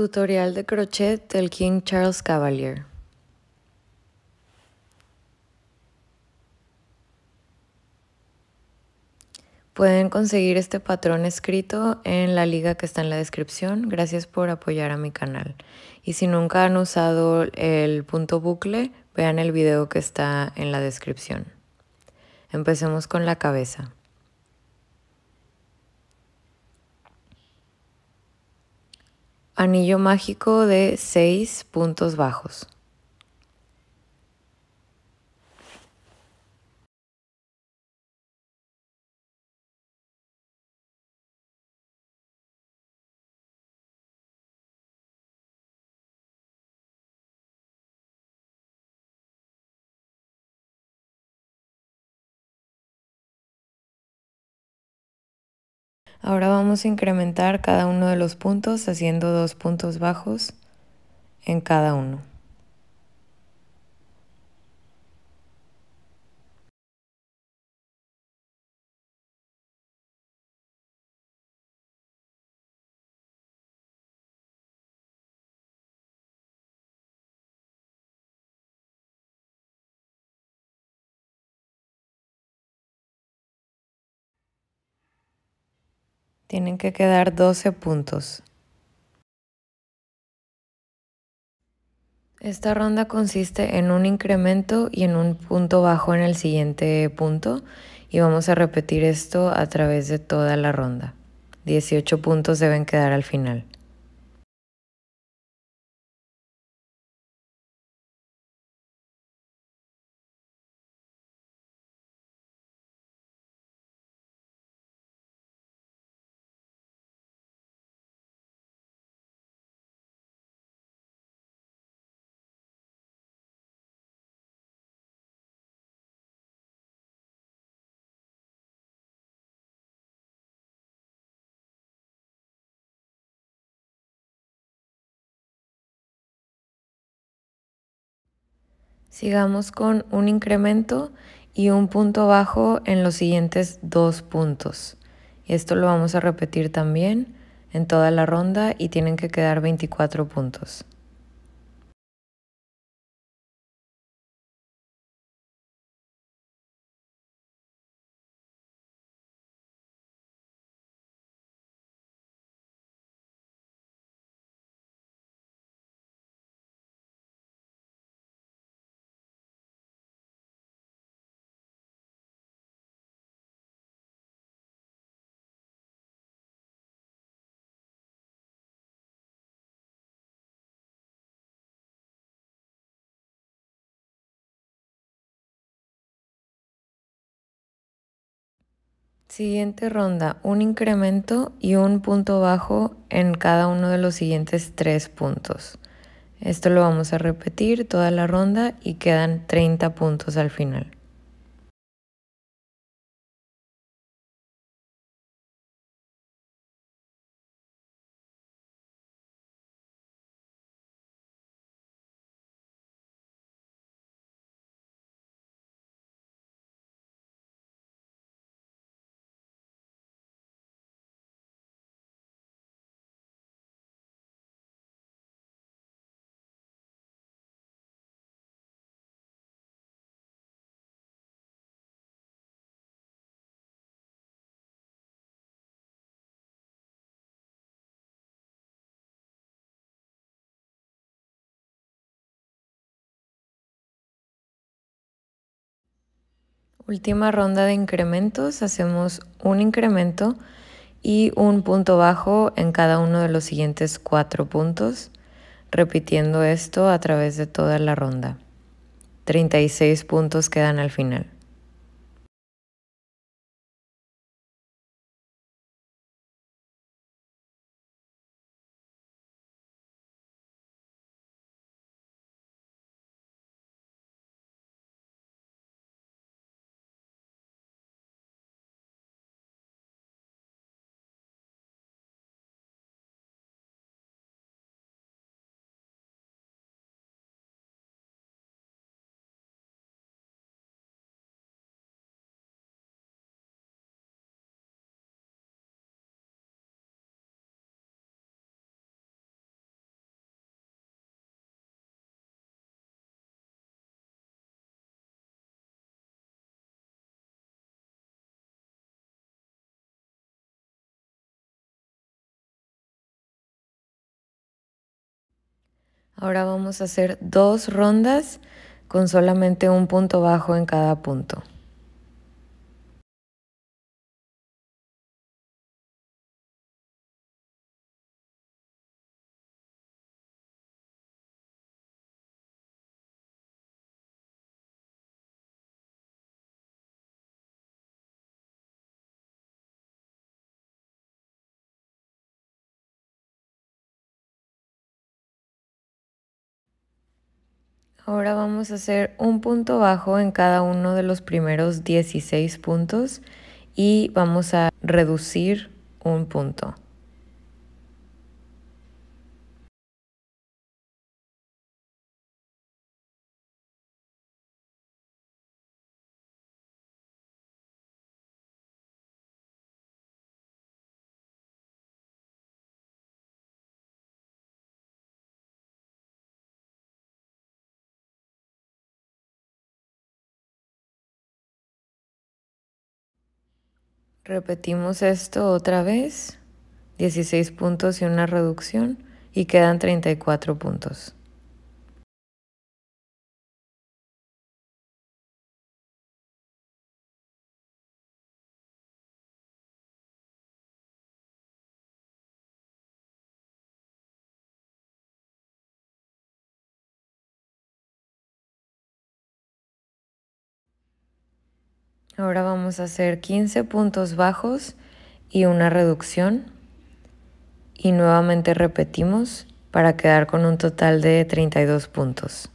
Tutorial de crochet del King Charles Cavalier. Pueden conseguir este patrón escrito en la liga que está en la descripción. Gracias por apoyar a mi canal. Y si nunca han usado el punto bucle, vean el video que está en la descripción. Empecemos con la cabeza. Anillo mágico de 6 puntos bajos. Ahora vamos a incrementar cada uno de los puntos haciendo dos puntos bajos en cada uno. Tienen que quedar 12 puntos. Esta ronda consiste en un incremento y en un punto bajo en el siguiente punto y vamos a repetir esto a través de toda la ronda. 18 puntos deben quedar al final. Sigamos con un incremento y un punto bajo en los siguientes dos puntos. Esto lo vamos a repetir también en toda la ronda y tienen que quedar 24 puntos. Siguiente ronda, un incremento y un punto bajo en cada uno de los siguientes tres puntos. Esto lo vamos a repetir toda la ronda y quedan 30 puntos al final. Última ronda de incrementos, hacemos un incremento y un punto bajo en cada uno de los siguientes cuatro puntos, repitiendo esto a través de toda la ronda. 36 puntos quedan al final. Ahora vamos a hacer dos rondas con solamente un punto bajo en cada punto. Ahora vamos a hacer un punto bajo en cada uno de los primeros 16 puntos y vamos a reducir un punto. Repetimos esto otra vez, 16 puntos y una reducción y quedan 34 puntos. Ahora vamos a hacer 15 puntos bajos y una reducción. Y nuevamente repetimos para quedar con un total de 32 puntos.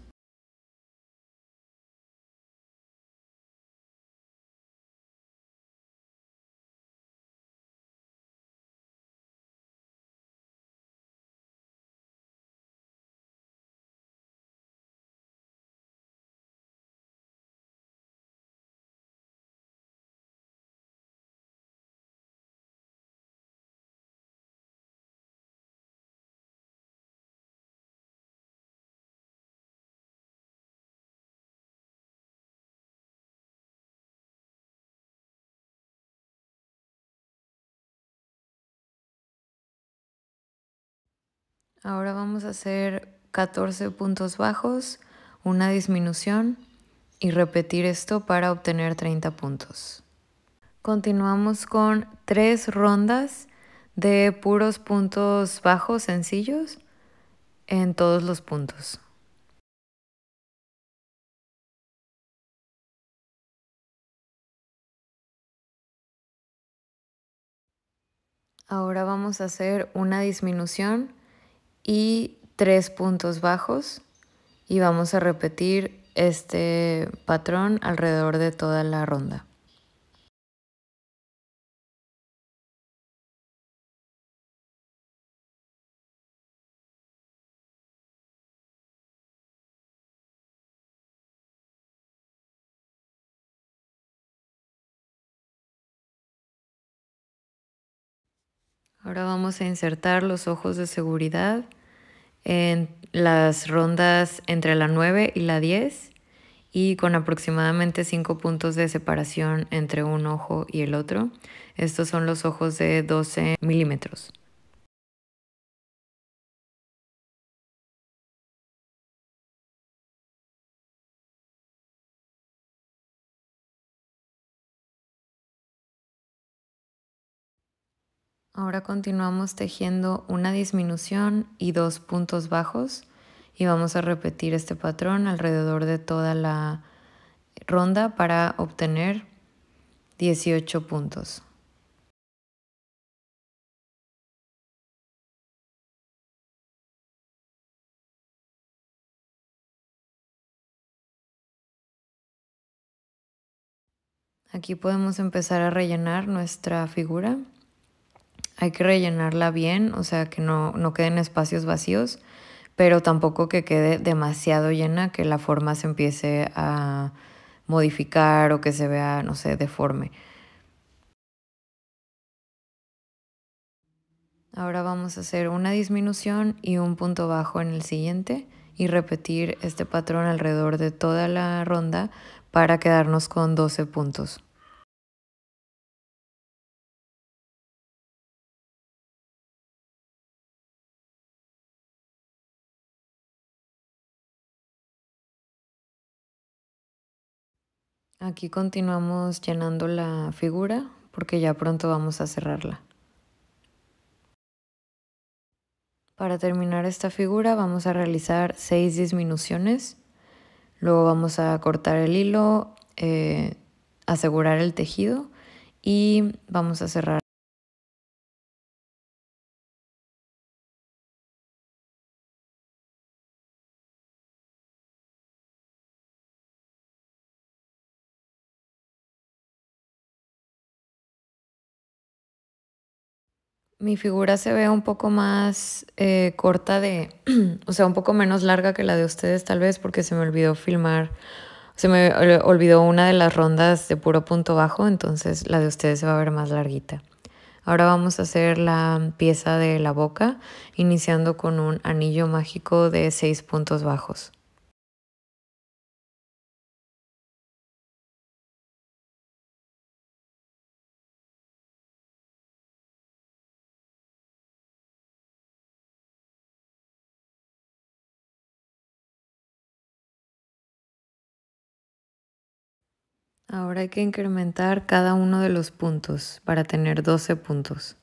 Ahora vamos a hacer 14 puntos bajos, una disminución y repetir esto para obtener 30 puntos. Continuamos con tres rondas de puros puntos bajos sencillos en todos los puntos. Ahora vamos a hacer una disminución y tres puntos bajos y vamos a repetir este patrón alrededor de toda la ronda. Ahora vamos a insertar los ojos de seguridad en las rondas entre la 9 y la 10 y con aproximadamente 5 puntos de separación entre un ojo y el otro. Estos son los ojos de 12 milímetros. Ahora continuamos tejiendo una disminución y dos puntos bajos y vamos a repetir este patrón alrededor de toda la ronda para obtener 18 puntos. Aquí podemos empezar a rellenar nuestra figura hay que rellenarla bien, o sea, que no, queden espacios vacíos, pero tampoco que quede demasiado llena, que la forma se empiece a modificar o que se vea, no sé, deforme. Ahora vamos a hacer una disminución y un punto bajo en el siguiente y repetir este patrón alrededor de toda la ronda para quedarnos con 12 puntos. Aquí continuamos llenando la figura porque ya pronto vamos a cerrarla. Para terminar esta figura vamos a realizar seis disminuciones. Luego vamos a cortar el hilo, eh, asegurar el tejido y vamos a cerrar. mi figura se ve un poco más eh, corta de, o sea, un poco menos larga que la de ustedes tal vez porque se me olvidó filmar, se me olvidó una de las rondas de puro punto bajo, entonces la de ustedes se va a ver más larguita. Ahora vamos a hacer la pieza de la boca, iniciando con un anillo mágico de seis puntos bajos. Ahora hay que incrementar cada uno de los puntos para tener 12 puntos.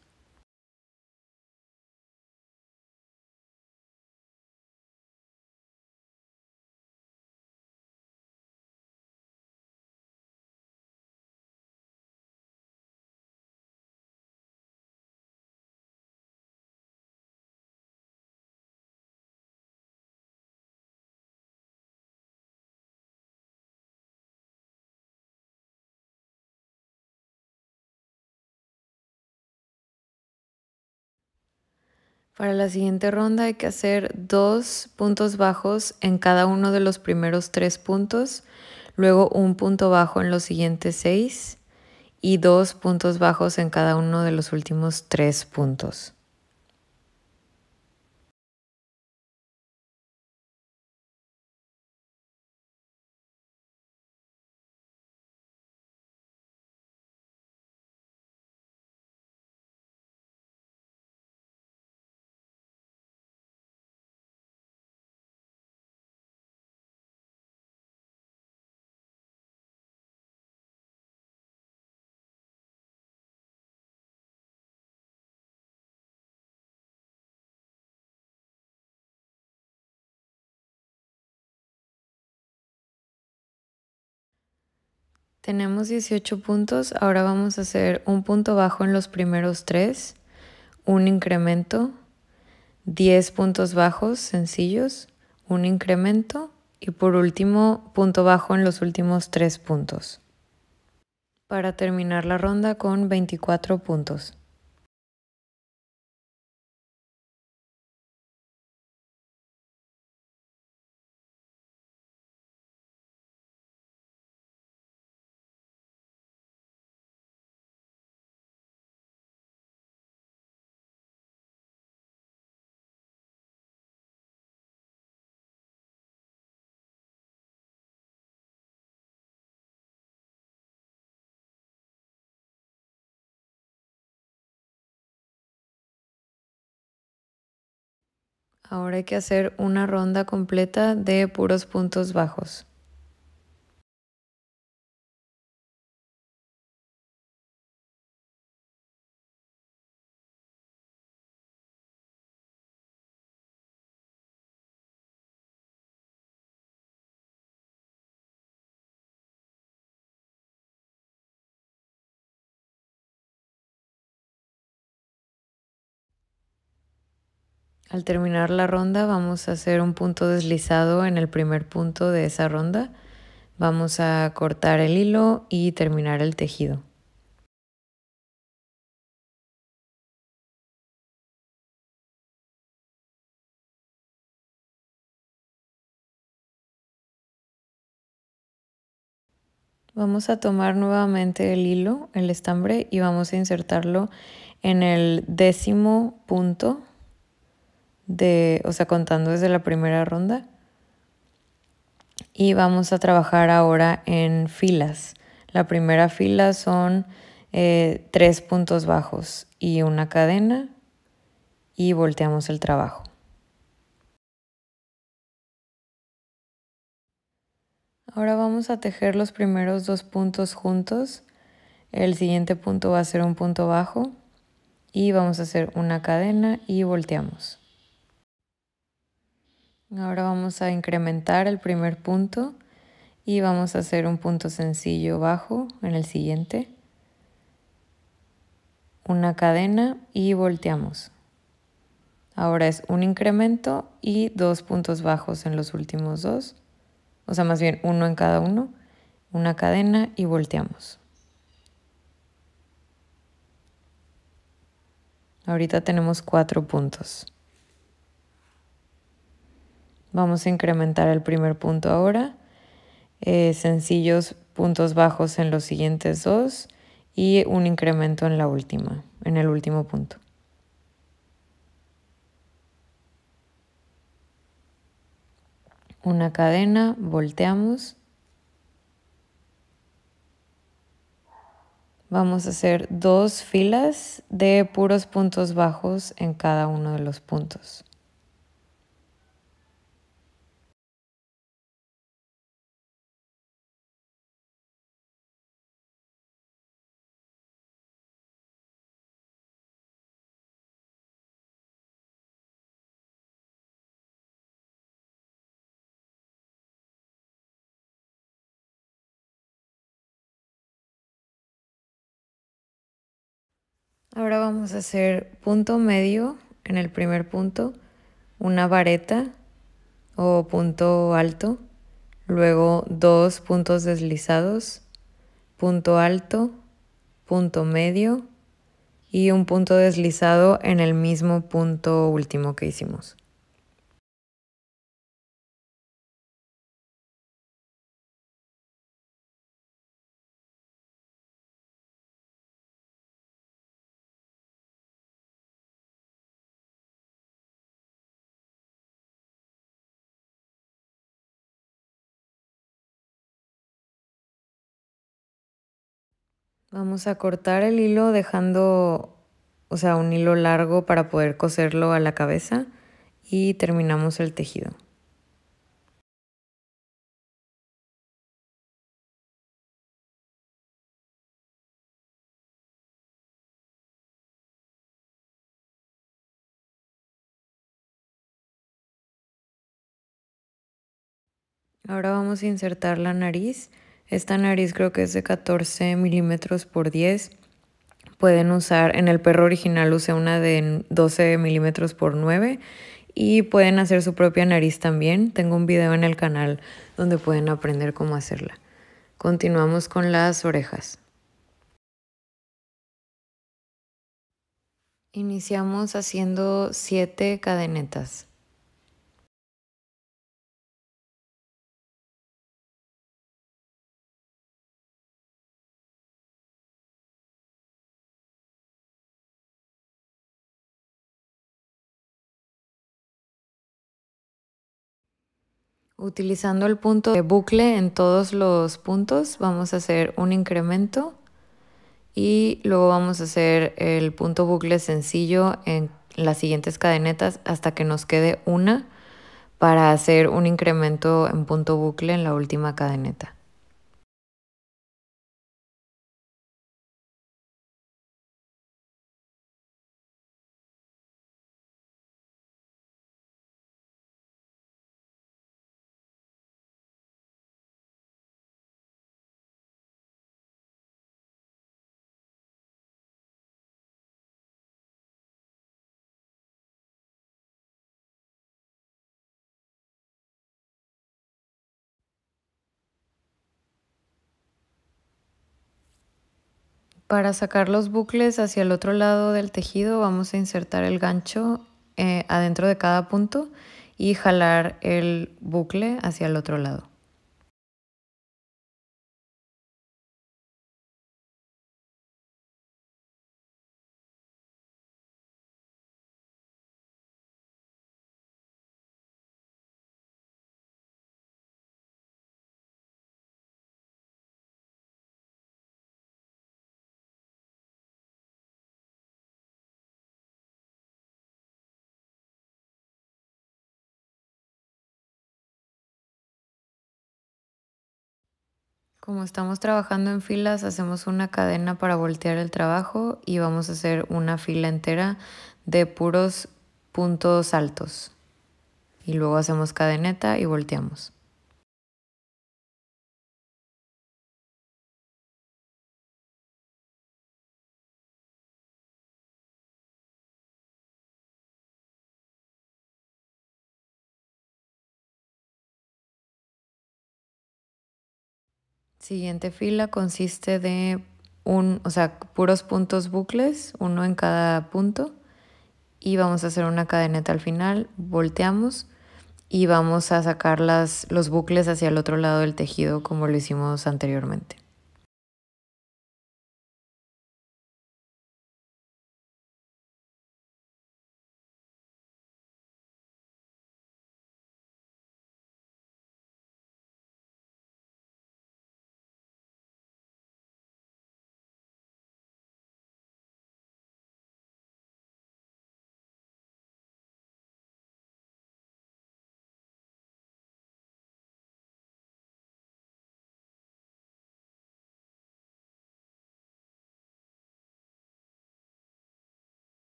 Para la siguiente ronda hay que hacer dos puntos bajos en cada uno de los primeros tres puntos, luego un punto bajo en los siguientes seis y dos puntos bajos en cada uno de los últimos tres puntos. Tenemos 18 puntos, ahora vamos a hacer un punto bajo en los primeros tres, un incremento, 10 puntos bajos sencillos, un incremento y por último punto bajo en los últimos tres puntos. Para terminar la ronda con 24 puntos. Ahora hay que hacer una ronda completa de puros puntos bajos. Al terminar la ronda vamos a hacer un punto deslizado en el primer punto de esa ronda. Vamos a cortar el hilo y terminar el tejido. Vamos a tomar nuevamente el hilo, el estambre, y vamos a insertarlo en el décimo punto de, o sea, contando desde la primera ronda. Y vamos a trabajar ahora en filas. La primera fila son eh, tres puntos bajos y una cadena y volteamos el trabajo. Ahora vamos a tejer los primeros dos puntos juntos. El siguiente punto va a ser un punto bajo y vamos a hacer una cadena y volteamos. Ahora vamos a incrementar el primer punto y vamos a hacer un punto sencillo bajo en el siguiente. Una cadena y volteamos. Ahora es un incremento y dos puntos bajos en los últimos dos. O sea, más bien uno en cada uno. Una cadena y volteamos. Ahorita tenemos cuatro puntos. Vamos a incrementar el primer punto ahora. Eh, sencillos puntos bajos en los siguientes dos y un incremento en la última, en el último punto. Una cadena, volteamos. Vamos a hacer dos filas de puros puntos bajos en cada uno de los puntos. Ahora vamos a hacer punto medio en el primer punto, una vareta o punto alto, luego dos puntos deslizados, punto alto, punto medio y un punto deslizado en el mismo punto último que hicimos. Vamos a cortar el hilo dejando, o sea, un hilo largo para poder coserlo a la cabeza y terminamos el tejido. Ahora vamos a insertar la nariz. Esta nariz creo que es de 14 milímetros por 10. Pueden usar, en el perro original usé una de 12 milímetros por 9 y pueden hacer su propia nariz también. Tengo un video en el canal donde pueden aprender cómo hacerla. Continuamos con las orejas. Iniciamos haciendo 7 cadenetas. Utilizando el punto de bucle en todos los puntos, vamos a hacer un incremento y luego vamos a hacer el punto bucle sencillo en las siguientes cadenetas hasta que nos quede una para hacer un incremento en punto bucle en la última cadeneta. Para sacar los bucles hacia el otro lado del tejido vamos a insertar el gancho eh, adentro de cada punto y jalar el bucle hacia el otro lado. Como estamos trabajando en filas, hacemos una cadena para voltear el trabajo y vamos a hacer una fila entera de puros puntos altos. Y luego hacemos cadeneta y volteamos. Siguiente fila consiste de un, o sea, puros puntos bucles, uno en cada punto. Y vamos a hacer una cadeneta al final, volteamos y vamos a sacar las, los bucles hacia el otro lado del tejido como lo hicimos anteriormente.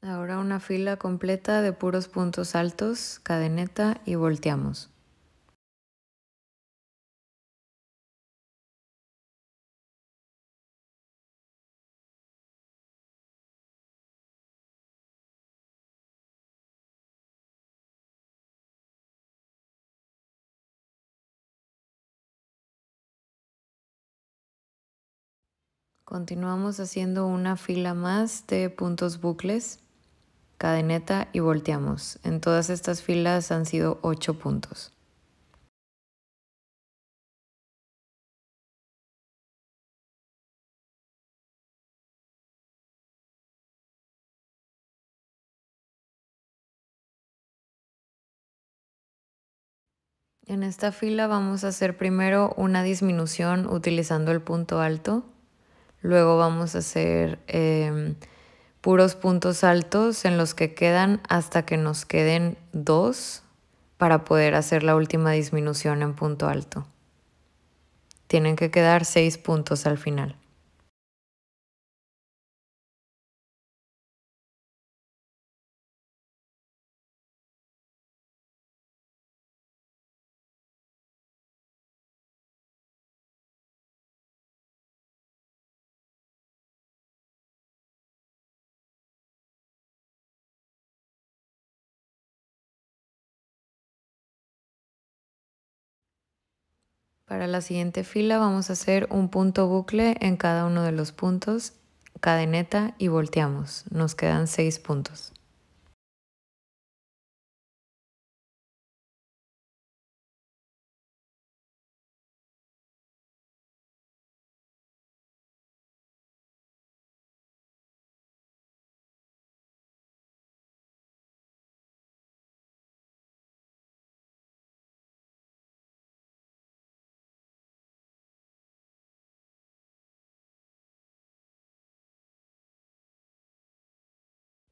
Ahora una fila completa de puros puntos altos, cadeneta y volteamos. Continuamos haciendo una fila más de puntos bucles cadeneta y volteamos. En todas estas filas han sido 8 puntos. En esta fila vamos a hacer primero una disminución utilizando el punto alto, luego vamos a hacer em, puros puntos altos en los que quedan hasta que nos queden dos para poder hacer la última disminución en punto alto. Tienen que quedar seis puntos al final. Para la siguiente fila vamos a hacer un punto bucle en cada uno de los puntos, cadeneta y volteamos. Nos quedan seis puntos.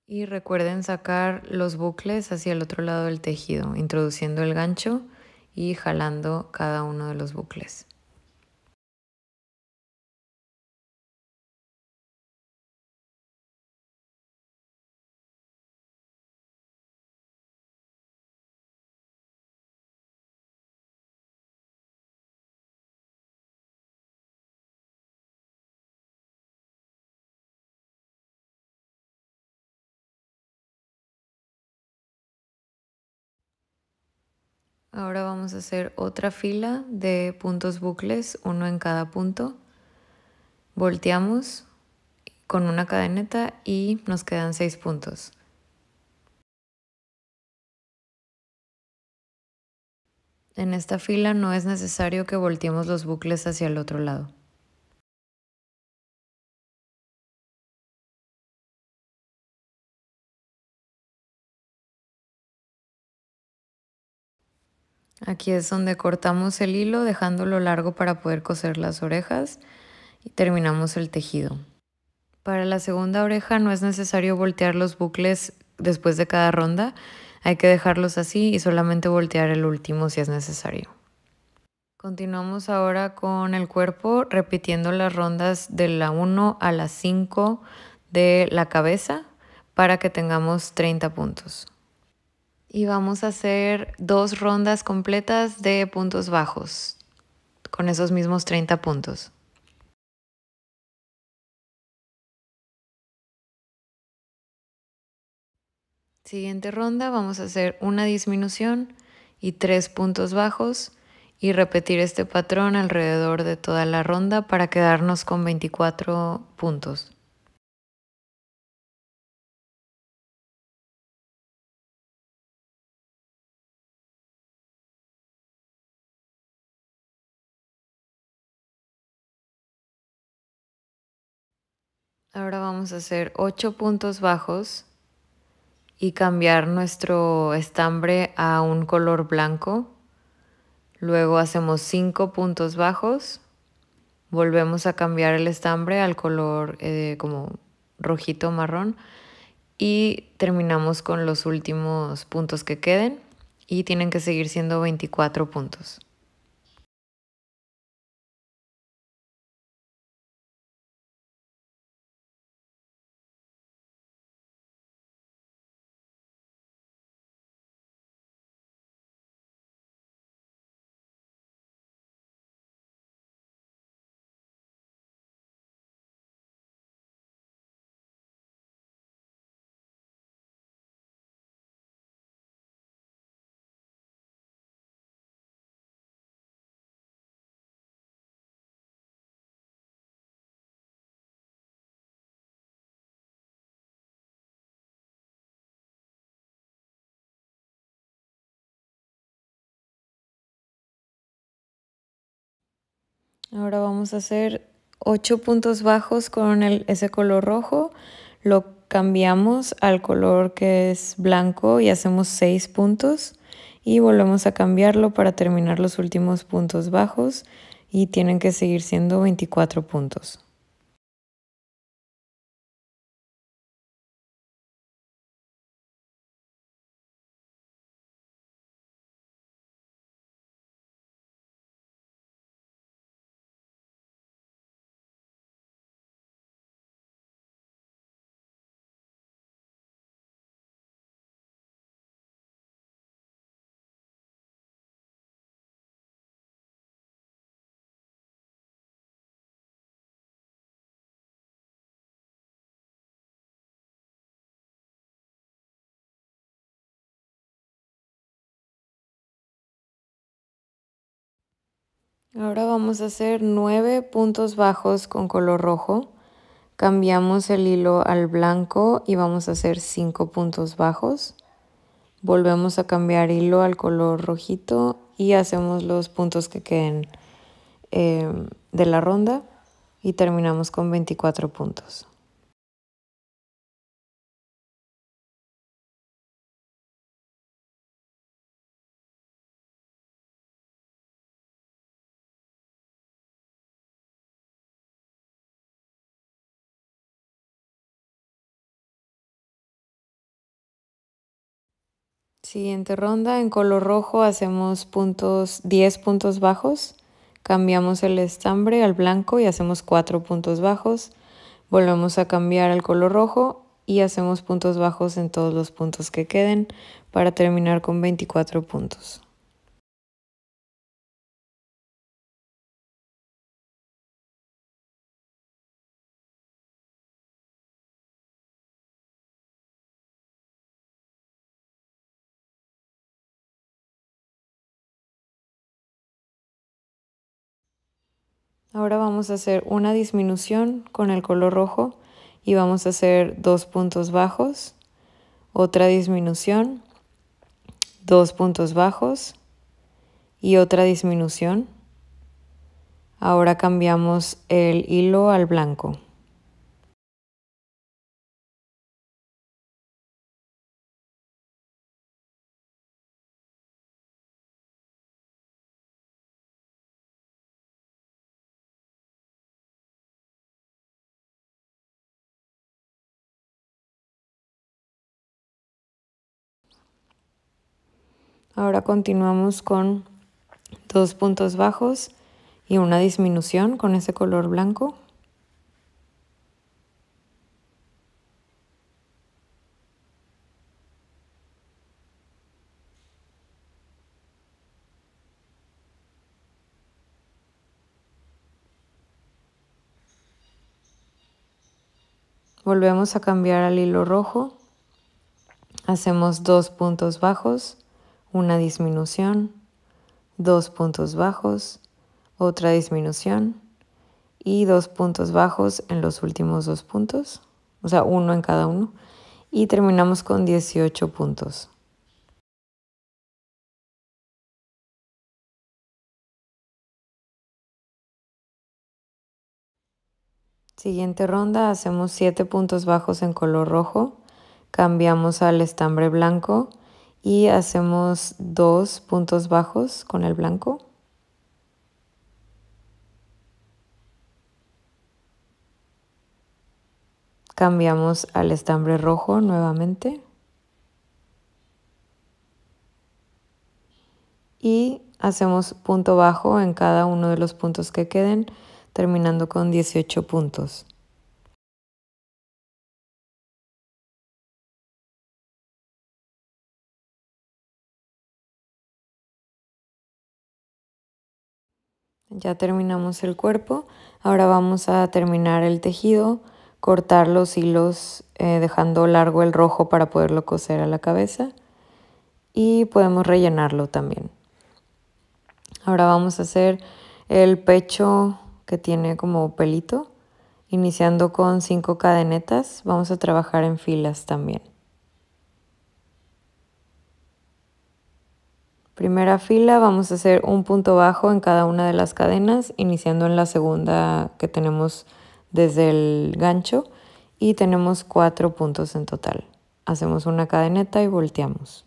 Y recuerden sacar los bucles hacia el otro lado del tejido, introduciendo el gancho y jalando cada uno de los bucles. Ahora vamos a hacer otra fila de puntos bucles, uno en cada punto. Volteamos con una cadeneta y nos quedan seis puntos. En esta fila no es necesario que volteemos los bucles hacia el otro lado. Aquí es donde cortamos el hilo dejándolo largo para poder coser las orejas y terminamos el tejido. Para la segunda oreja no es necesario voltear los bucles después de cada ronda, hay que dejarlos así y solamente voltear el último si es necesario. Continuamos ahora con el cuerpo repitiendo las rondas de la 1 a la 5 de la cabeza para que tengamos 30 puntos y vamos a hacer dos rondas completas de puntos bajos con esos mismos 30 puntos. Siguiente ronda vamos a hacer una disminución y tres puntos bajos y repetir este patrón alrededor de toda la ronda para quedarnos con 24 puntos. Ahora vamos a hacer 8 puntos bajos y cambiar nuestro estambre a un color blanco. Luego hacemos 5 puntos bajos. Volvemos a cambiar el estambre al color eh, como rojito marrón. Y terminamos con los últimos puntos que queden. Y tienen que seguir siendo 24 puntos. Ahora vamos a hacer 8 puntos bajos con ese color rojo. Lo cambiamos al color que es blanco y hacemos 6 puntos. Y volvemos a cambiarlo para terminar los últimos puntos bajos y tienen que seguir siendo 24 puntos. Ahora vamos a hacer 9 puntos bajos con color rojo. Cambiamos el hilo al blanco y vamos a hacer 5 puntos bajos. Volvemos a cambiar hilo al color rojito y hacemos los puntos que queden eh, de la ronda y terminamos con 24 puntos. Siguiente ronda, en color rojo hacemos puntos 10 puntos bajos, cambiamos el estambre al blanco y hacemos 4 puntos bajos, volvemos a cambiar al color rojo y hacemos puntos bajos en todos los puntos que queden para terminar con 24 puntos. Ahora vamos a hacer una disminución con el color rojo y vamos a hacer dos puntos bajos, otra disminución, dos puntos bajos y otra disminución. Ahora cambiamos el hilo al blanco. Ahora continuamos con dos puntos bajos y una disminución con ese color blanco. Volvemos a cambiar al hilo rojo. Hacemos dos puntos bajos una disminución, dos puntos bajos, otra disminución y dos puntos bajos en los últimos dos puntos, o sea, uno en cada uno, y terminamos con 18 puntos. Siguiente ronda hacemos 7 puntos bajos en color rojo, cambiamos al estambre blanco, y hacemos dos puntos bajos con el blanco. Cambiamos al estambre rojo nuevamente. Y hacemos punto bajo en cada uno de los puntos que queden, terminando con 18 puntos. Ya terminamos el cuerpo. Ahora vamos a terminar el tejido, cortar los hilos eh, dejando largo el rojo para poderlo coser a la cabeza y podemos rellenarlo también. Ahora vamos a hacer el pecho que tiene como pelito, iniciando con 5 cadenetas. Vamos a trabajar en filas también. Primera fila vamos a hacer un punto bajo en cada una de las cadenas, iniciando en la segunda que tenemos desde el gancho y tenemos cuatro puntos en total. Hacemos una cadeneta y volteamos.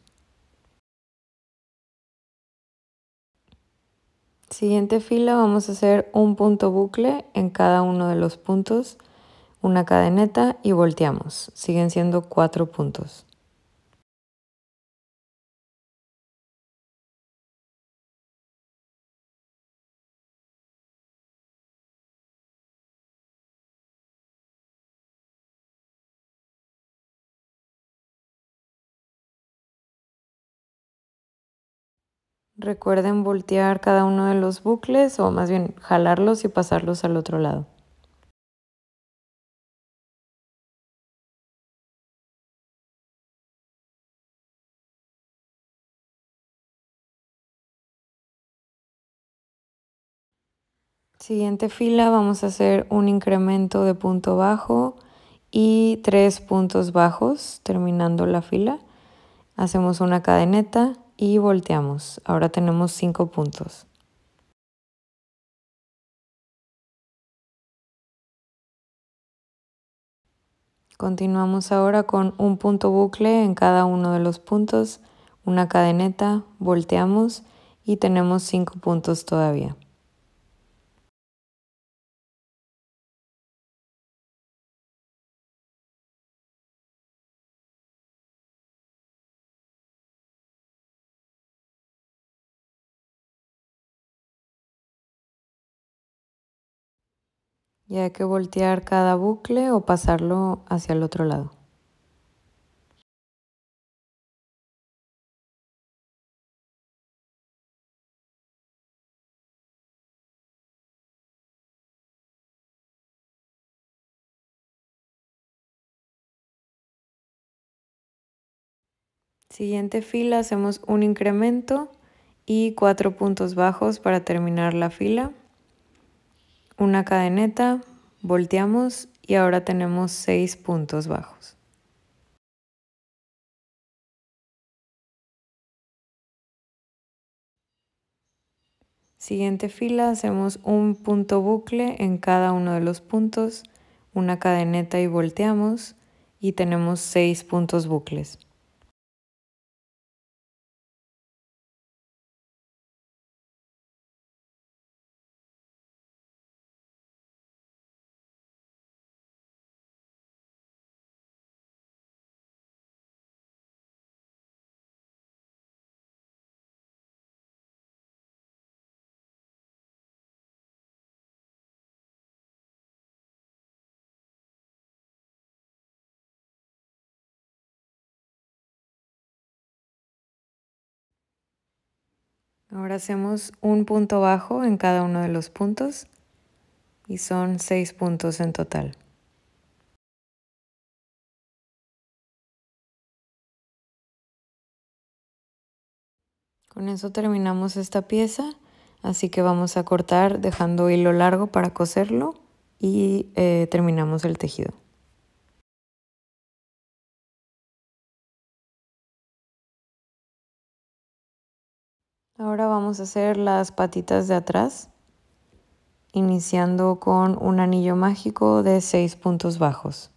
Siguiente fila vamos a hacer un punto bucle en cada uno de los puntos, una cadeneta y volteamos. Siguen siendo cuatro puntos. Recuerden voltear cada uno de los bucles o más bien jalarlos y pasarlos al otro lado. Siguiente fila vamos a hacer un incremento de punto bajo y tres puntos bajos terminando la fila. Hacemos una cadeneta y volteamos. Ahora tenemos cinco puntos. Continuamos ahora con un punto bucle en cada uno de los puntos, una cadeneta, volteamos y tenemos cinco puntos todavía. Y hay que voltear cada bucle o pasarlo hacia el otro lado. Siguiente fila hacemos un incremento y cuatro puntos bajos para terminar la fila una cadeneta, volteamos y ahora tenemos 6 puntos bajos. Siguiente fila hacemos un punto bucle en cada uno de los puntos, una cadeneta y volteamos y tenemos 6 puntos bucles. Ahora hacemos un punto bajo en cada uno de los puntos y son seis puntos en total. Con eso terminamos esta pieza, así que vamos a cortar dejando hilo largo para coserlo y eh, terminamos el tejido. Ahora vamos a hacer las patitas de atrás, iniciando con un anillo mágico de 6 puntos bajos.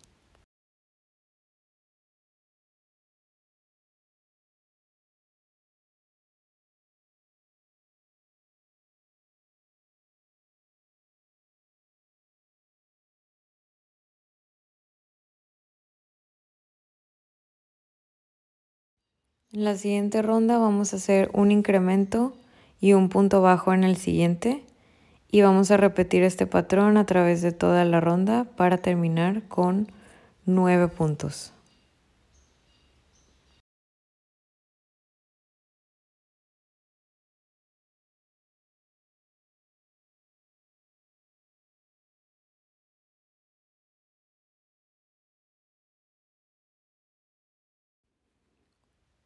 En la siguiente ronda vamos a hacer un incremento y un punto bajo en el siguiente y vamos a repetir este patrón a través de toda la ronda para terminar con 9 puntos.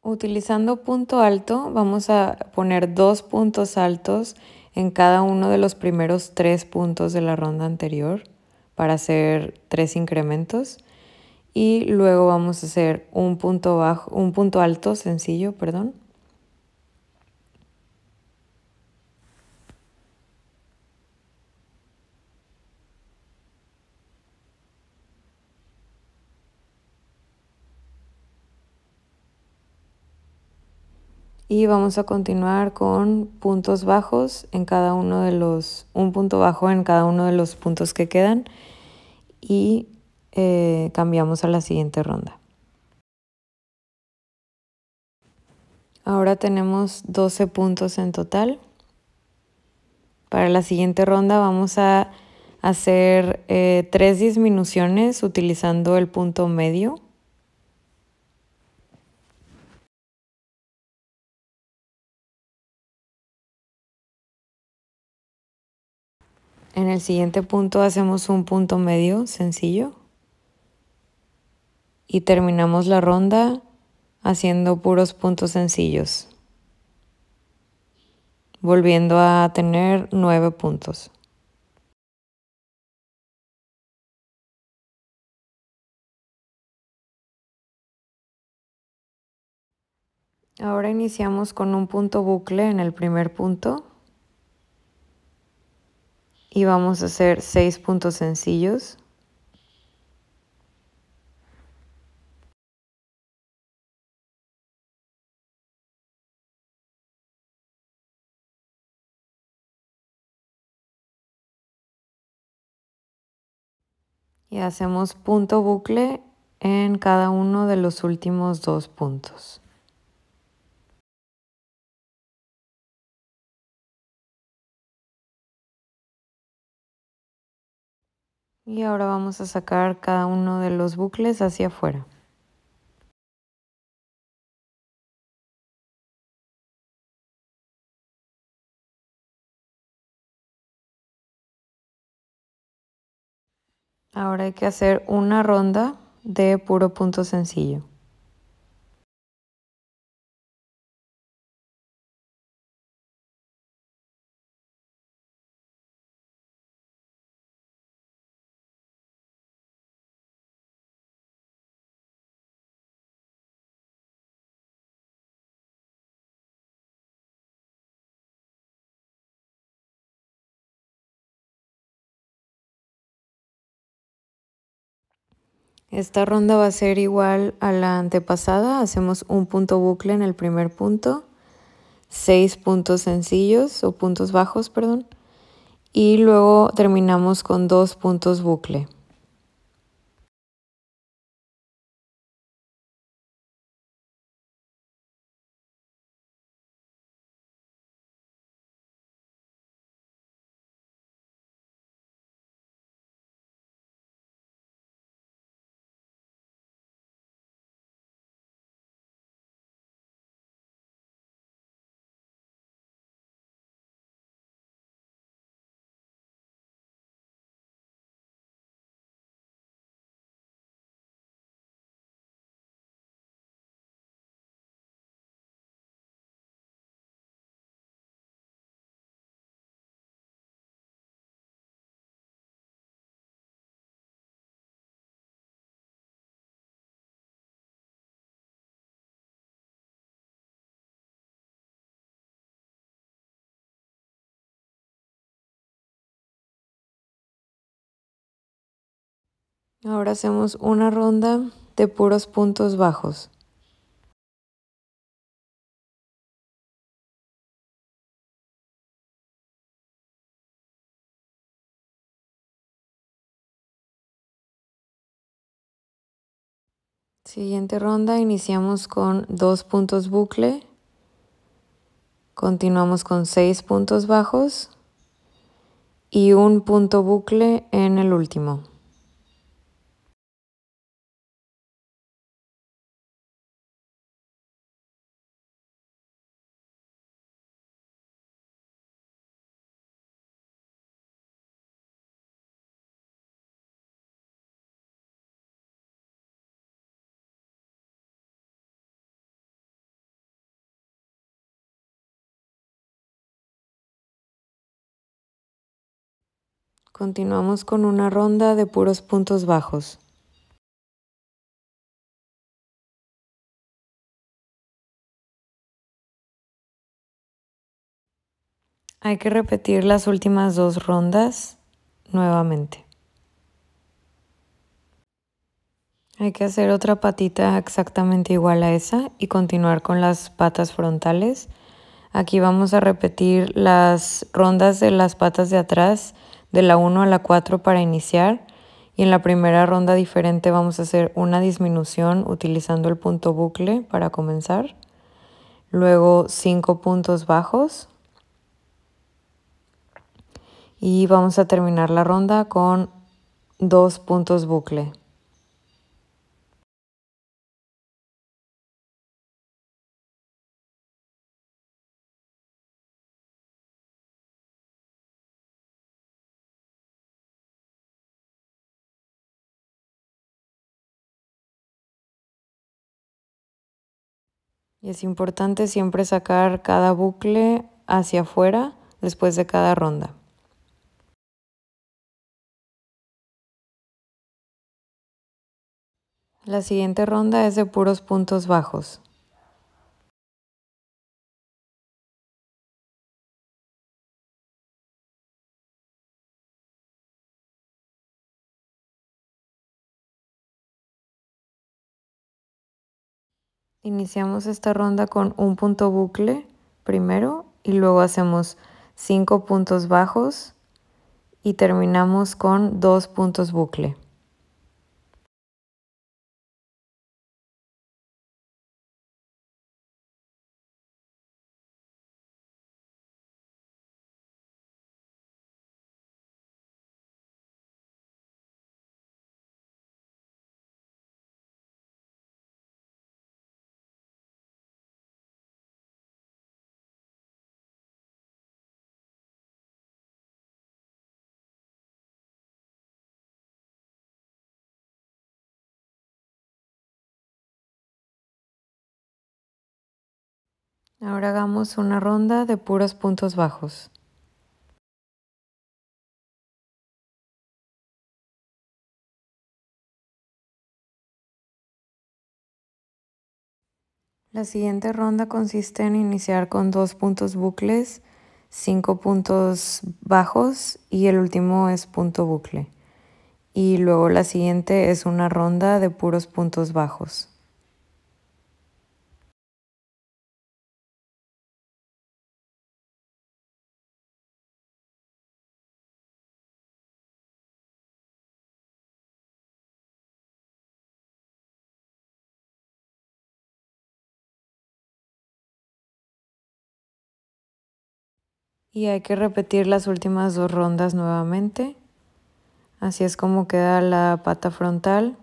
Utilizando punto alto, vamos a poner dos puntos altos en cada uno de los primeros tres puntos de la ronda anterior para hacer tres incrementos y luego vamos a hacer un punto bajo, un punto alto sencillo, perdón, y vamos a continuar con puntos bajos en cada uno de los, un punto bajo en cada uno de los puntos que quedan y eh, cambiamos a la siguiente ronda. Ahora tenemos 12 puntos en total. Para la siguiente ronda vamos a hacer eh, tres disminuciones utilizando el punto medio. En el siguiente punto hacemos un punto medio sencillo y terminamos la ronda haciendo puros puntos sencillos, volviendo a tener nueve puntos. Ahora iniciamos con un punto bucle en el primer punto y vamos a hacer seis puntos sencillos. Y hacemos punto bucle en cada uno de los últimos dos puntos. Y ahora vamos a sacar cada uno de los bucles hacia afuera. Ahora hay que hacer una ronda de puro punto sencillo. Esta ronda va a ser igual a la antepasada. Hacemos un punto bucle en el primer punto, seis puntos sencillos o puntos bajos, perdón, y luego terminamos con dos puntos bucle. Ahora hacemos una ronda de puros puntos bajos. Siguiente ronda, iniciamos con dos puntos bucle, continuamos con seis puntos bajos y un punto bucle en el último. Continuamos con una ronda de puros puntos bajos. Hay que repetir las últimas dos rondas nuevamente. Hay que hacer otra patita exactamente igual a esa y continuar con las patas frontales. Aquí vamos a repetir las rondas de las patas de atrás de la 1 a la 4 para iniciar y en la primera ronda diferente vamos a hacer una disminución utilizando el punto bucle para comenzar, luego 5 puntos bajos y vamos a terminar la ronda con 2 puntos bucle. es importante siempre sacar cada bucle hacia afuera después de cada ronda. La siguiente ronda es de puros puntos bajos. Iniciamos esta ronda con un punto bucle primero y luego hacemos cinco puntos bajos y terminamos con dos puntos bucle. Ahora hagamos una ronda de puros puntos bajos. La siguiente ronda consiste en iniciar con dos puntos bucles, cinco puntos bajos y el último es punto bucle. Y luego la siguiente es una ronda de puros puntos bajos. Y hay que repetir las últimas dos rondas nuevamente. Así es como queda la pata frontal.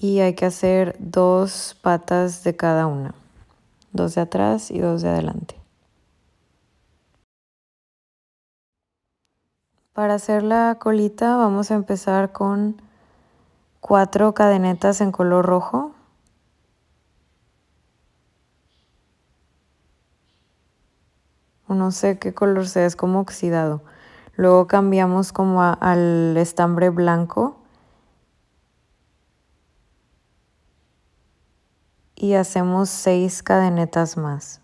Y hay que hacer dos patas de cada una. Dos de atrás y dos de adelante. Para hacer la colita vamos a empezar con cuatro cadenetas en color rojo o no sé qué color sea, es como oxidado. Luego cambiamos como al estambre blanco. Y hacemos seis cadenetas más.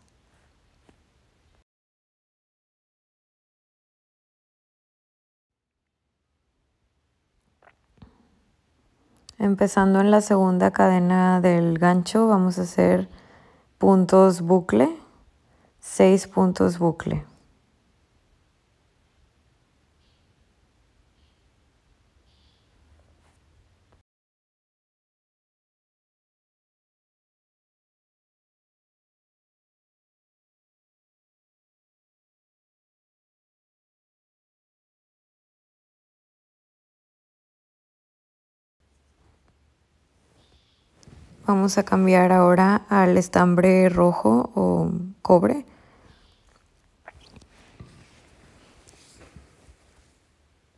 Empezando en la segunda cadena del gancho vamos a hacer puntos bucle 6 puntos bucle. Vamos a cambiar ahora al estambre rojo o cobre.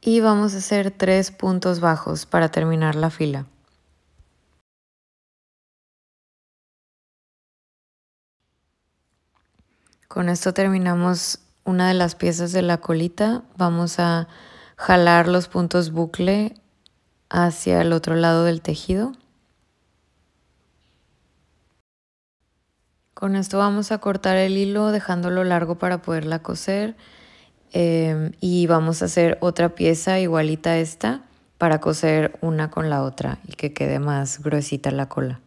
y vamos a hacer tres puntos bajos para terminar la fila. Con esto terminamos una de las piezas de la colita. Vamos a jalar los puntos bucle hacia el otro lado del tejido. Con esto vamos a cortar el hilo dejándolo largo para poderla coser. Em, y vamos a hacer otra pieza igualita a esta para coser una con la otra y que quede más gruesita la cola.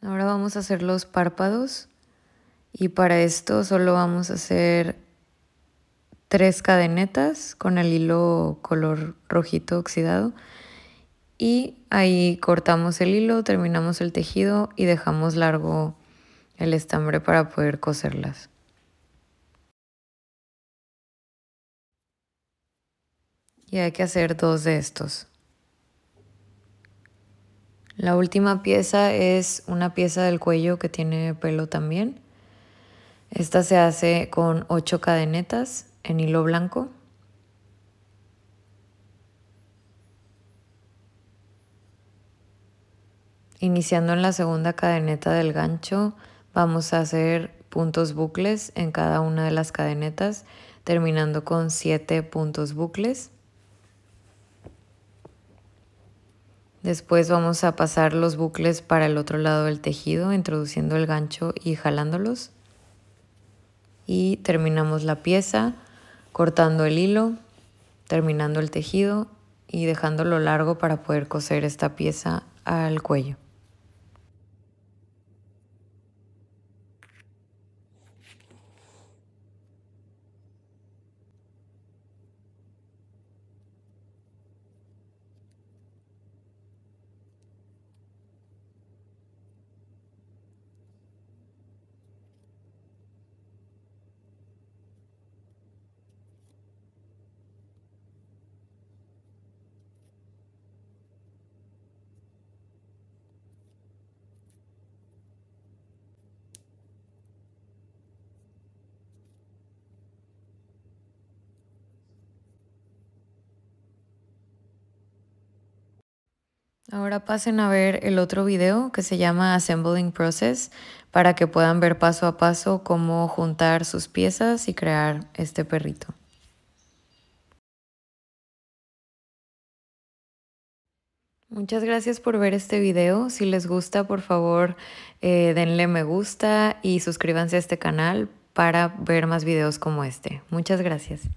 Ahora vamos a hacer los párpados y para esto solo vamos a hacer tres cadenetas con el hilo color rojito oxidado y ahí cortamos el hilo, terminamos el tejido y dejamos largo el estambre para poder coserlas. Y hay que hacer dos de estos. La última pieza es una pieza del cuello que tiene pelo también. Esta se hace con ocho cadenetas en hilo blanco. Iniciando en la segunda cadeneta del gancho, vamos a hacer puntos bucles en cada una de las cadenetas, terminando con 7 puntos bucles. Después vamos a pasar los bucles para el otro lado del tejido, introduciendo el gancho y jalándolos. Y terminamos la pieza cortando el hilo, terminando el tejido y dejándolo largo para poder coser esta pieza al cuello. Ahora pasen a ver el otro video que se llama Assembling Process para que puedan ver paso a paso cómo juntar sus piezas y crear este perrito. Muchas gracias por ver este video. Si les gusta, por favor, eh, denle me gusta y suscríbanse a este canal para ver más videos como este. Muchas gracias.